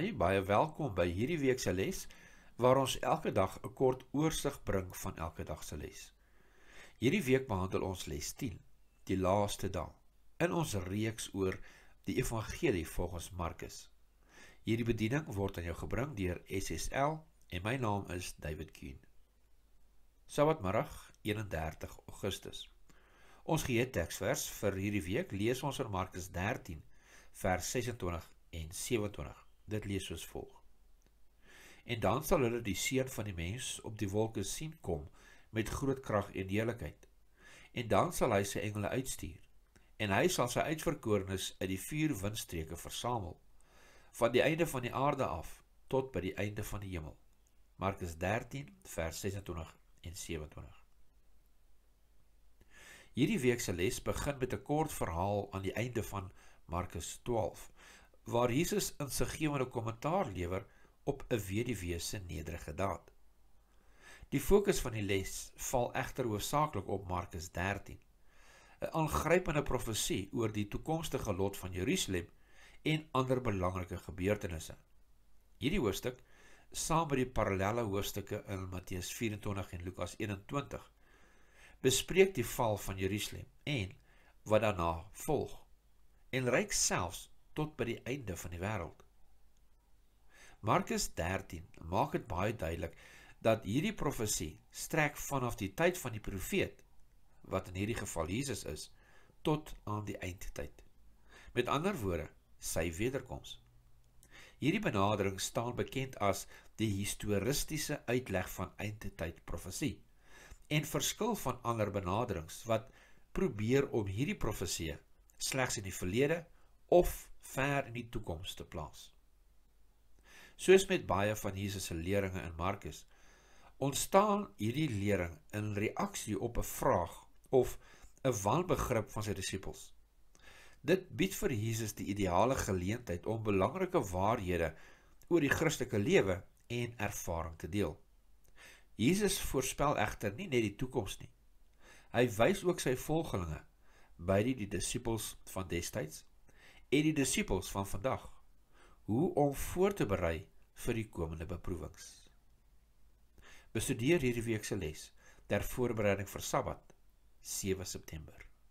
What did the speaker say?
Hi, baie welkom by hierdie week se les waar ons elke dag 'n kort oorsig bring van elke dag se les. Hierdie week behandel ons les 10, die laaste dag in ons reeks oor die evangelie volgens Markus. Hierdie bediening word aan jou gebring deur SSL en my naam is David Keen. Sabbatmiddag, 31 Augustus. Ons gee teksvers vir hierdie week lees ons in Markus 13 vers 26 en 27. Dit lees soos volg: En dan sal hulle die seun van die mens op die wolke sien kom met groot krag en heerlikheid. En dan sal hy sy engele uitstuur, en hy sal sy uitverkorenes uit die vier windstreke versamel, van die einde van die aarde af tot by die einde van die hemel. Markus 13 vers 26 en 27. Hierdie week se les begin met 'n kort verhaal aan die einde van Markus 12 waar Jesus in sy geëwende kommentaar lewer op 'n weduwee se nederige daad. Die fokus van die les val egter hoofsaaklik op Markus 13, 'n aangrypende profesie oor die toekomstige lot van Jerusalem en ander belangrike gebeurtenisse. Hierdie hoofstuk, saam met die parallelle hoofstukke in Matteus 24 en Lukas 21, bespreek die val van Jerusalem en wat daarna volg. En reik selfs tot by die einde van die wêreld. Markus 13 maak dit baie duidelik dat hierdie profesie strek vanaf die tyd van die profeet wat in hierdie geval Jesus is tot aan die eindtyd. Met ander woorde, sy wederkoms. Hierdie benadering staan bekend as die historiese uitleg van eindtyd profesie en verskil van ander benaderings wat probeer om hierdie profesie slegs in die verlede of ver in die toekoms te plaas. Soos met baie van Jesus se leringe in Markus, ontstaan hierdie lering in reaksie op 'n vraag of 'n wanbegrip van sy disippels. Dit bied vir Jesus die ideale geleentheid om belangrike waarhede oor die Christelike lewe en ervaring te deel. Jesus voorspel egter nie net die toekoms nie. Hy wys ook sy volgelinge, by die, die disippels van destyds, en die disippels van vandag hoe om voor te berei vir die komende beproewings. Bestudeer hierdie week se les ter voorbereiding vir Sabbat, 7 September.